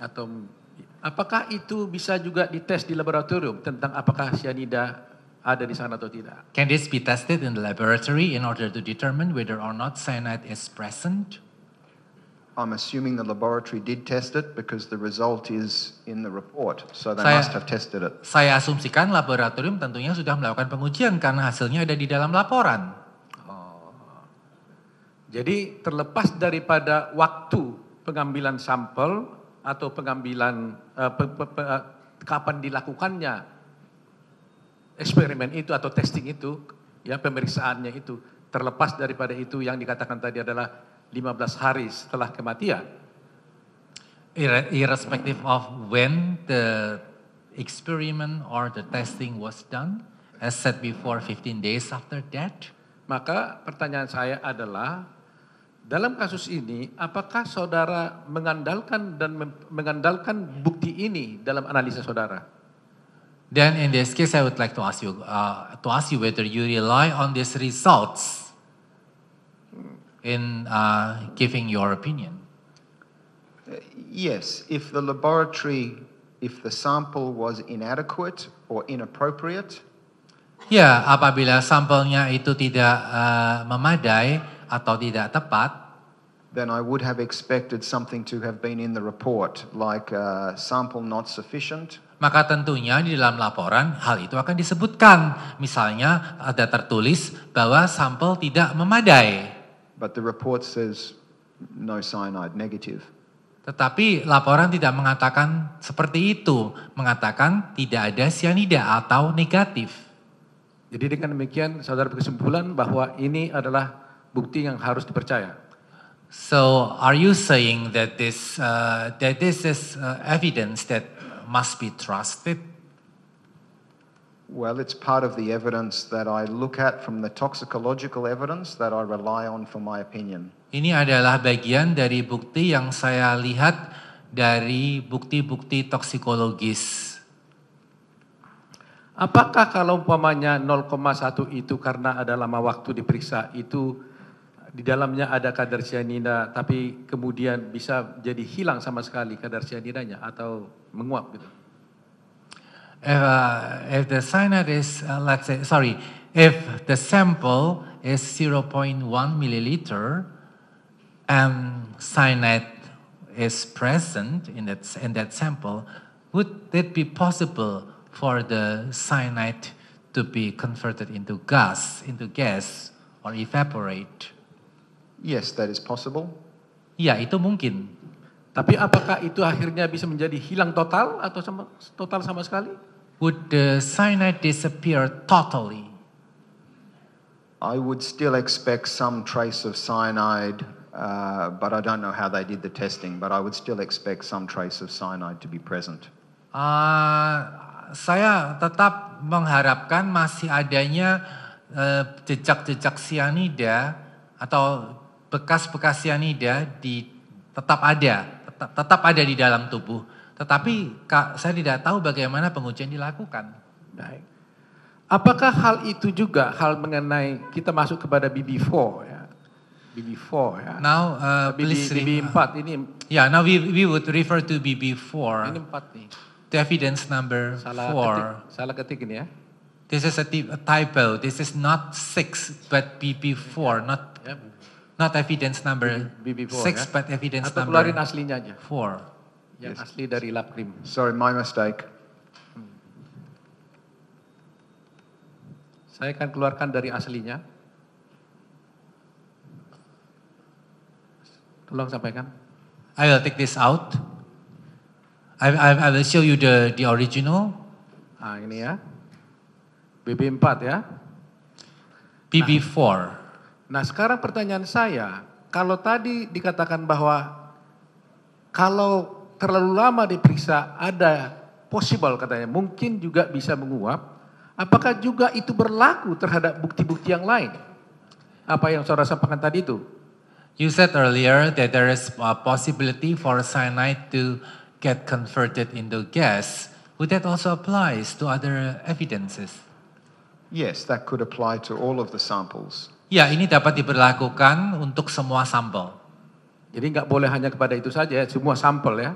Atau apakah itu bisa juga dites di laboratorium tentang apakah cyanida ada di sana atau tidak? Can this be tested in the laboratory in order to determine whether or not cyanide is present? I'm assuming the laboratory did test it because the result is in the report, so they saya, must have tested it. Saya asumsikan laboratorium tentunya sudah melakukan pengujian karena hasilnya ada di dalam laporan. Oh. Jadi terlepas daripada waktu pengambilan sampel atau pengambilan eh, eh, kapan dilakukannya eksperimen itu atau testing itu ya pemeriksaannya itu terlepas daripada itu yang dikatakan tadi adalah 15 hari setelah kematian irrespective of when the experiment or the testing was done as said before 15 days after that maka pertanyaan saya adalah dalam kasus ini, apakah saudara mengandalkan dan mengandalkan bukti ini dalam analisa saudara? Then in this case, I would like to ask you uh, to ask you whether you rely on these results in uh, giving your opinion. Uh, yes, if the laboratory, if the sample was inadequate or inappropriate. Ya, yeah, apabila sampelnya itu tidak uh, memadai, atau tidak tepat, then I would have expected something to have been in the report, like a uh, sample not sufficient. Maka tentunya di dalam laporan hal itu akan disebutkan. Misalnya ada tertulis bahwa sampel tidak memadai. But the report says no cyanide negative. Tetapi laporan tidak mengatakan seperti itu, mengatakan tidak ada sianida atau negatif. Jadi dengan demikian saudara berkesimpulan bahwa ini adalah bukti yang harus dipercaya. So are you saying that this uh, that this is uh, evidence that must be trusted? Well, it's part of the evidence that I look at from the toxicological evidence that I rely on for my opinion. Ini adalah bagian dari bukti yang saya lihat dari bukti-bukti toksikologis. Apakah kalau umpamanya 0,1 itu karena ada lama waktu diperiksa itu di dalamnya ada kadar cyanida tapi kemudian bisa jadi hilang sama sekali kadar cyanidanya atau menguap gitu? If, uh, if the cyanide is, uh, let's say, sorry, if the sample is 0.1 milliliter and cyanide is present in that, in that sample, would it be possible for the cyanide to be converted into gas, into gas, or evaporate? Yes, that is possible. Iya, itu mungkin. Tapi apakah itu akhirnya bisa menjadi hilang total atau sama, total sama sekali? Would the cyanide disappear totally? I would still expect some trace of cyanide, uh, but I don't know how they did the testing, but I would still expect some trace of cyanide to be present. Uh, saya tetap mengharapkan masih adanya uh, jejak-jejak uh, atau bekas-bekas sianida di tetap ada, tetap, tetap ada di dalam tubuh. Tetapi kak, saya tidak tahu bagaimana pengujian dilakukan. Baik. Apakah hal itu juga hal mengenai kita masuk kepada BB4 ya? BB4 ya. Now uh, BB, please BB4 uh, ini. Ya, yeah, now we we would refer to BB4. Ini empat nih. The evidence number salah four. Ketik, salah ketik ini ya. This is a, a typo. This is not six but BB4 not ya, Not evidence number BB4, six, ya? but evidence Atau number keluarin aslinya aja. Four. Yang yes. asli dari laprim. Sorry, my mistake. Hmm. Saya akan keluarkan dari aslinya. Tolong sampaikan. I will take this out. I, I, I will show you the the original. Ah ini ya. BB4 ya. BB4. Nah. Nah sekarang pertanyaan saya, kalau tadi dikatakan bahwa kalau terlalu lama diperiksa ada possible katanya, mungkin juga bisa menguap, apakah juga itu berlaku terhadap bukti-bukti yang lain? Apa yang saudara sampaikan tadi itu? You said earlier that there is a possibility for cyanide to get converted into gas. Would that also applies to other evidences? Yes, that could apply to all of the samples. Ya, ini dapat diberlakukan untuk semua sampel. Jadi nggak boleh hanya kepada itu saja, ya, semua sampel ya.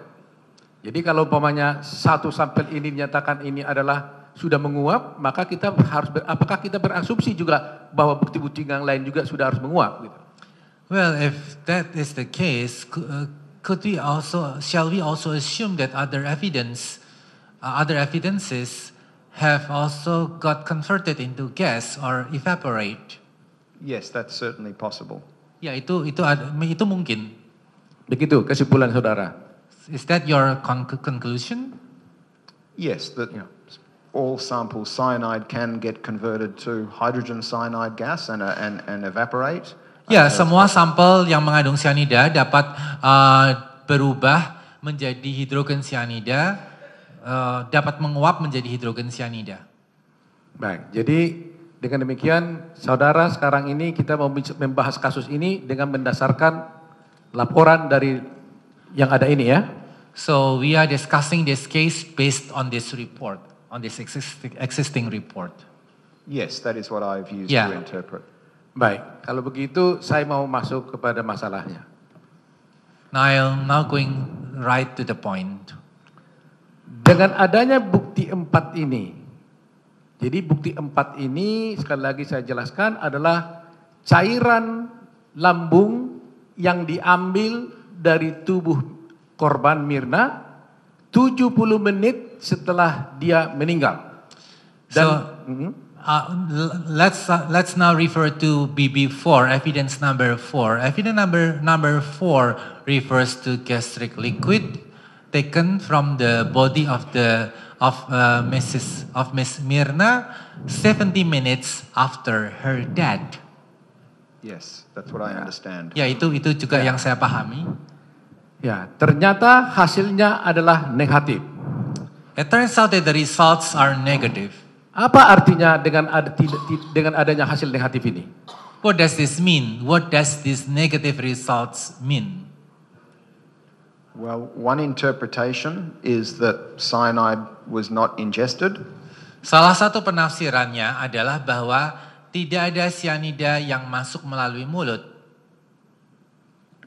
Jadi kalau umpamanya satu sampel ini dinyatakan ini adalah sudah menguap, maka kita harus ber, apakah kita berasumsi juga bahwa bukti-bukti yang lain juga sudah harus menguap? Gitu. Well, if that is the case, uh, could we also shall we also assume that other evidence, uh, other evidences have also got converted into gas or evaporate? Yes, that's certainly possible. Ya itu itu itu mungkin. Begitu kesimpulan saudara. Is that your con conclusion? Yes, that yeah. all sample cyanide can get converted to hydrogen cyanide gas and and and evaporate. Ya, uh, semua sampel yang mengandung cyanida dapat uh, berubah menjadi hidrogen cyanida, uh, dapat menguap menjadi hidrogen cyanida. Baik, jadi dengan demikian, saudara sekarang ini kita membahas kasus ini dengan mendasarkan laporan dari yang ada ini ya. So we are discussing this case based on this report, on this existing, existing report. Yes, that is what I've used yeah. to interpret. Baik, kalau begitu saya mau masuk kepada masalahnya. Now I'm now going right to the point. Dengan adanya bukti empat ini, jadi bukti empat ini sekali lagi saya jelaskan adalah cairan lambung yang diambil dari tubuh korban Mirna 70 menit setelah dia meninggal. Dan, so, mhm. Uh, let's uh, let's now refer to BB4 evidence number 4 evidence number number 4 refers to gastric liquid taken from the body of the of uh, Mrs. of Miss Mirna 70 minutes after her death. Yes, that's what I understand. Ya, itu itu juga yang saya pahami. Ya, ternyata hasilnya adalah negatif. It turns out that the results are negative. Apa artinya dengan ad, dengan adanya hasil negatif ini? What does this mean? What does these negative results mean? Well, one interpretation is that cyanide was not ingested. Salah satu penafsirannya adalah bahwa tidak ada cyanida yang masuk melalui mulut.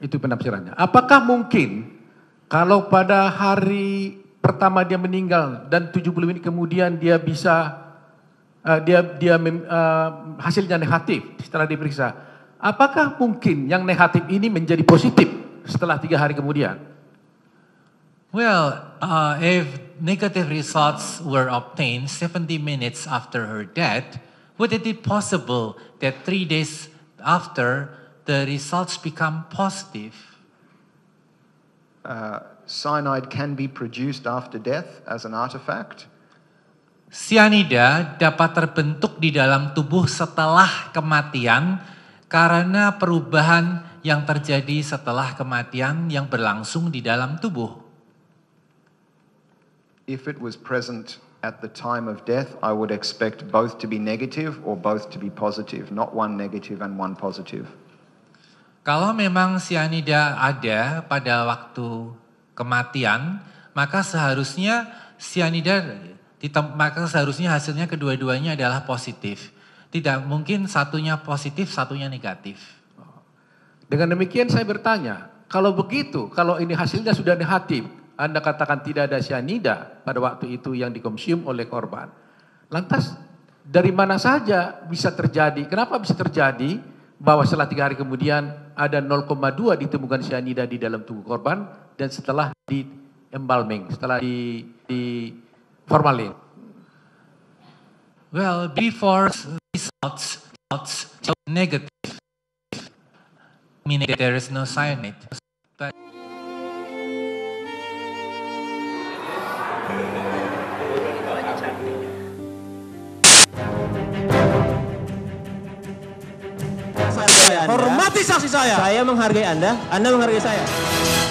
Itu penafsirannya. Apakah mungkin kalau pada hari pertama dia meninggal dan 70 menit kemudian dia bisa uh, dia dia uh, hasilnya negatif setelah diperiksa. Apakah mungkin yang negatif ini menjadi positif setelah tiga hari kemudian? Well, uh, if negative results were obtained 70 minutes after her death, would it be possible that three days after the results become positive? Uh, cyanide can be produced after death as an artifact. Cyanida dapat terbentuk di dalam tubuh setelah kematian karena perubahan yang terjadi setelah kematian yang berlangsung di dalam tubuh if it was present at the time of death, I would expect both to be negative or both to be positive, not one negative and one positive. Kalau memang sianida ada pada waktu kematian, maka seharusnya sianida maka seharusnya hasilnya kedua-duanya adalah positif. Tidak mungkin satunya positif, satunya negatif. Dengan demikian saya bertanya, kalau begitu, kalau ini hasilnya sudah negatif, anda katakan tidak ada sianida pada waktu itu yang dikonsum oleh korban. Lantas dari mana saja bisa terjadi? Kenapa bisa terjadi bahwa setelah tiga hari kemudian ada 0,2 ditemukan sianida di dalam tubuh korban dan setelah di embalming, setelah di, di formalin? Well, before results, results negative, meaning there is no cyanide, but saya Hormati saksi saya. Saya menghargai Anda, Anda menghargai saya.